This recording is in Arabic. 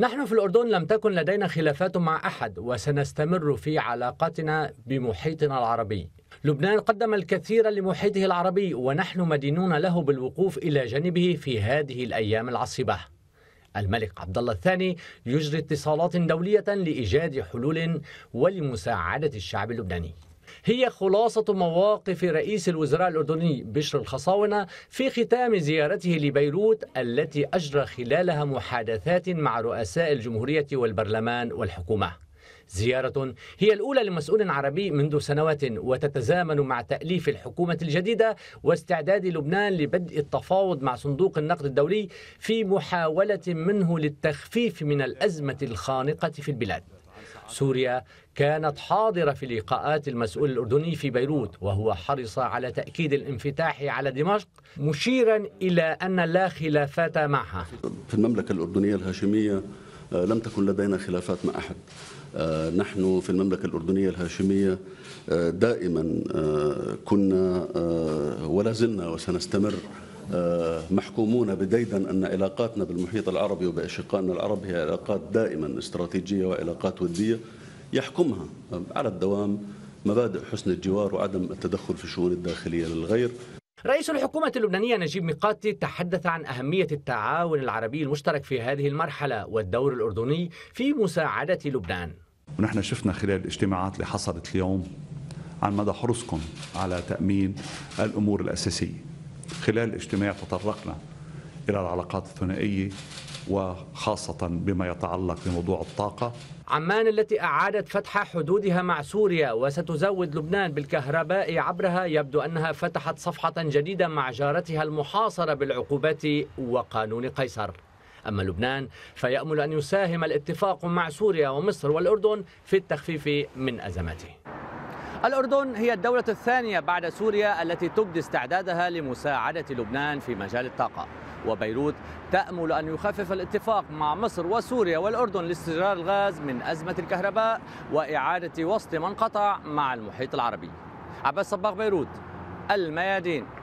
نحن في الأردن لم تكن لدينا خلافات مع أحد وسنستمر في علاقتنا بمحيطنا العربي لبنان قدم الكثير لمحيطه العربي ونحن مدينون له بالوقوف إلى جانبه في هذه الأيام العصيبة الملك عبد الله الثاني يجري اتصالات دولية لإيجاد حلول ولمساعدة الشعب اللبناني هي خلاصة مواقف رئيس الوزراء الأردني بشر الخصاونة في ختام زيارته لبيروت التي أجرى خلالها محادثات مع رؤساء الجمهورية والبرلمان والحكومة زيارة هي الأولى لمسؤول عربي منذ سنوات وتتزامن مع تأليف الحكومة الجديدة واستعداد لبنان لبدء التفاوض مع صندوق النقد الدولي في محاولة منه للتخفيف من الأزمة الخانقة في البلاد سوريا كانت حاضرة في لقاءات المسؤول الأردني في بيروت وهو حرص على تأكيد الانفتاح على دمشق مشيرا إلى أن لا خلافات معها في المملكة الأردنية الهاشمية آه، لم تكن لدينا خلافات مع أحد آه، نحن في المملكة الأردنية الهاشمية آه، دائما كنا ولا زلنا وسنستمر آه، محكومون بديدا أن علاقاتنا بالمحيط العربي وبأشقائنا العرب هي علاقات دائما استراتيجية وعلاقات ودية يحكمها على الدوام مبادئ حسن الجوار وعدم التدخل في الشؤون الداخلية للغير رئيس الحكومة اللبنانية نجيب ميقاتي تحدث عن أهمية التعاون العربي المشترك في هذه المرحلة والدور الأردني في مساعدة لبنان ونحن شفنا خلال الاجتماعات اللي حصلت اليوم عن مدى حرصكم على تأمين الأمور الأساسية خلال الاجتماع تطرقنا إلى العلاقات الثنائية وخاصة بما يتعلق بموضوع الطاقة عمان التي أعادت فتح حدودها مع سوريا وستزود لبنان بالكهرباء عبرها يبدو أنها فتحت صفحة جديدة مع جارتها المحاصرة بالعقوبات وقانون قيصر أما لبنان فيأمل أن يساهم الاتفاق مع سوريا ومصر والأردن في التخفيف من ازماته الأردن هي الدولة الثانية بعد سوريا التي تبدي استعدادها لمساعدة لبنان في مجال الطاقة وبيروت تأمل أن يخفف الاتفاق مع مصر وسوريا والأردن لاستجرار الغاز من أزمة الكهرباء وإعادة وسط من قطع مع المحيط العربي عباس صباغ بيروت الميادين